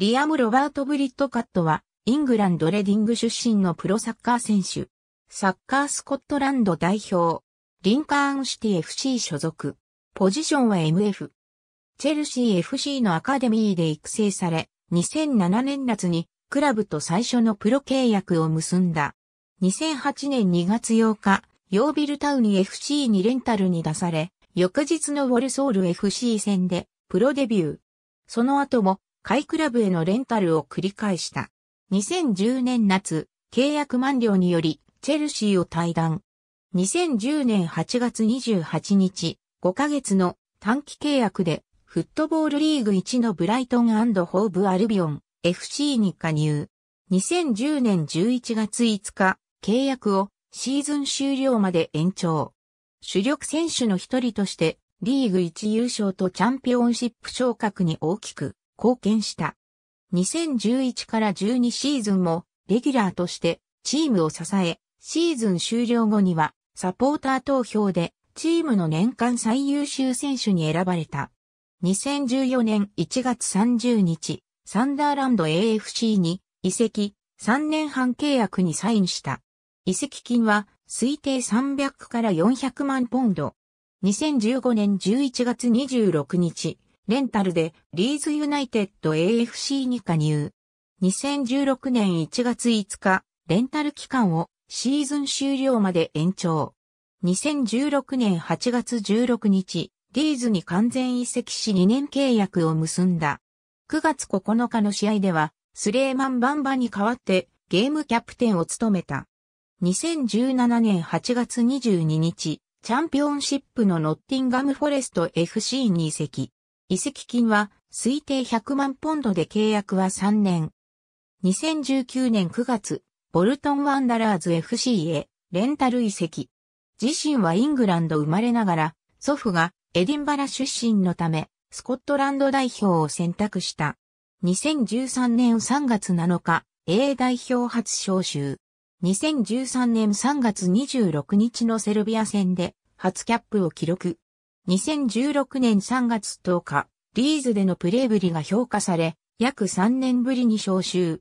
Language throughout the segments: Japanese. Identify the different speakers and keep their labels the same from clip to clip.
Speaker 1: リアム・ロバート・ブリットカットは、イングランド・レディング出身のプロサッカー選手。サッカースコットランド代表。リンカーンシティ FC 所属。ポジションは MF。チェルシー FC のアカデミーで育成され、2007年夏にクラブと最初のプロ契約を結んだ。2008年2月8日、ヨービルタウン FC にレンタルに出され、翌日のウォルソール FC 戦でプロデビュー。その後もカイクラブへのレンタルを繰り返した。2010年夏、契約満了により、チェルシーを退団。2010年8月28日、5ヶ月の短期契約で、フットボールリーグ1のブライトンホーブアルビオン FC に加入。2010年11月5日、契約をシーズン終了まで延長。主力選手の一人として、リーグ1優勝とチャンピオンシップ昇格に大きく貢献した。2011から12シーズンもレギュラーとしてチームを支え、シーズン終了後にはサポーター投票でチームの年間最優秀選手に選ばれた。2014年1月30日、サンダーランド AFC に移籍3年半契約にサインした。移籍金は推定300から400万ポンド。2015年11月26日、レンタルでリーズユナイテッド AFC に加入。2016年1月5日、レンタル期間をシーズン終了まで延長。2016年8月16日、リーズに完全移籍し2年契約を結んだ。9月9日の試合では、スレーマン・バンバに代わってゲームキャプテンを務めた。2017年8月22日、チャンピオンシップのノッティンガム・フォレスト FC に移籍。移籍金は推定100万ポンドで契約は3年。2019年9月、ボルトンワンダラーズ FC へレンタル移籍。自身はイングランド生まれながら、祖父がエディンバラ出身のため、スコットランド代表を選択した。2013年3月7日、A 代表初招集。2013年3月26日のセルビア戦で初キャップを記録。2016年3月10日、リーズでのプレーぶりが評価され、約3年ぶりに招集。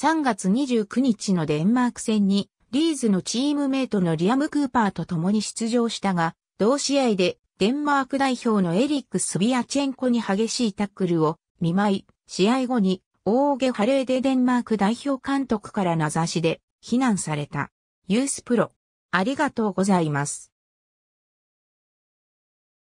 Speaker 1: 3月29日のデンマーク戦に、リーズのチームメイトのリアム・クーパーと共に出場したが、同試合でデンマーク代表のエリック・スビアチェンコに激しいタックルを見舞い、試合後に大げハレーデデンマーク代表監督から名指しで非難された。ユースプロ、ありがとうございます。